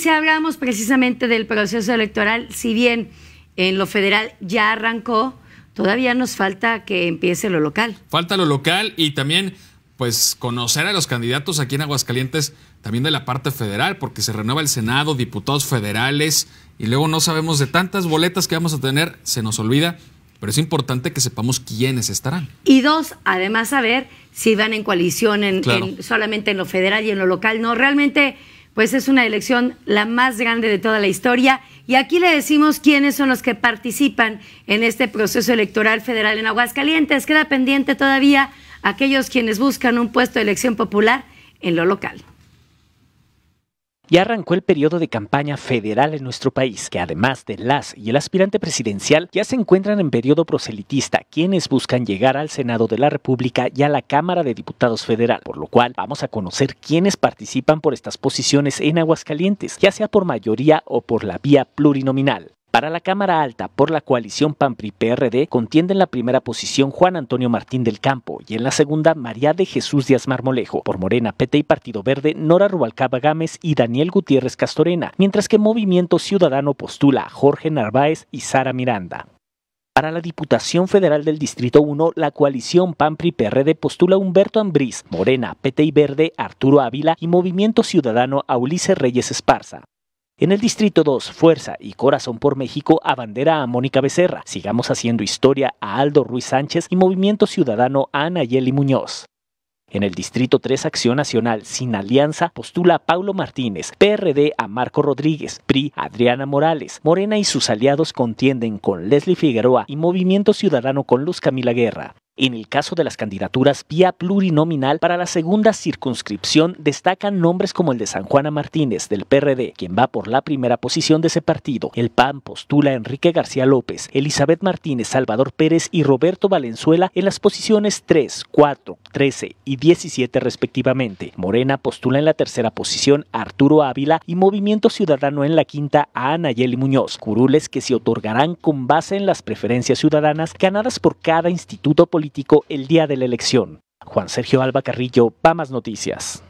si hablábamos precisamente del proceso electoral, si bien en lo federal ya arrancó, todavía nos falta que empiece lo local. Falta lo local y también pues conocer a los candidatos aquí en Aguascalientes también de la parte federal, porque se renueva el Senado, diputados federales, y luego no sabemos de tantas boletas que vamos a tener, se nos olvida, pero es importante que sepamos quiénes estarán. Y dos, además saber si van en coalición en, solamente en lo federal y en lo local, no, realmente pues es una elección la más grande de toda la historia. Y aquí le decimos quiénes son los que participan en este proceso electoral federal en Aguascalientes. Queda pendiente todavía aquellos quienes buscan un puesto de elección popular en lo local. Ya arrancó el periodo de campaña federal en nuestro país, que además de las y el aspirante presidencial ya se encuentran en periodo proselitista, quienes buscan llegar al Senado de la República y a la Cámara de Diputados Federal, por lo cual vamos a conocer quiénes participan por estas posiciones en Aguascalientes, ya sea por mayoría o por la vía plurinominal. Para la Cámara Alta, por la coalición PAMPRI-PRD, contiende en la primera posición Juan Antonio Martín del Campo y en la segunda María de Jesús Díaz Marmolejo. Por Morena, PT y Partido Verde, Nora Rubalcaba Gámez y Daniel Gutiérrez Castorena, mientras que Movimiento Ciudadano postula a Jorge Narváez y Sara Miranda. Para la Diputación Federal del Distrito 1, la coalición PAMPRI-PRD postula Humberto Ambrís, Morena, PT y Verde, Arturo Ávila y Movimiento Ciudadano a Ulises Reyes Esparza. En el Distrito 2, Fuerza y Corazón por México abandera a Mónica Becerra. Sigamos haciendo historia a Aldo Ruiz Sánchez y Movimiento Ciudadano a Nayeli Muñoz. En el Distrito 3 Acción Nacional sin alianza postula a Paulo Martínez, PRD a Marco Rodríguez, PRI a Adriana Morales, Morena y sus aliados contienden con Leslie Figueroa y Movimiento Ciudadano con Luz Camila Guerra. En el caso de las candidaturas vía plurinominal para la segunda circunscripción destacan nombres como el de San Juana Martínez del PRD, quien va por la primera posición de ese partido. El PAN postula a Enrique García López, Elizabeth Martínez, Salvador Pérez y Roberto Valenzuela en las posiciones 3, 4, 13 y 17 respectivamente. Morena postula en la tercera posición a Arturo Ávila y Movimiento Ciudadano en la quinta a Anayeli Muñoz, curules que se otorgarán con base en las preferencias ciudadanas ganadas por cada instituto político el día de la elección. Juan Sergio Alba Carrillo, PAMAS Noticias.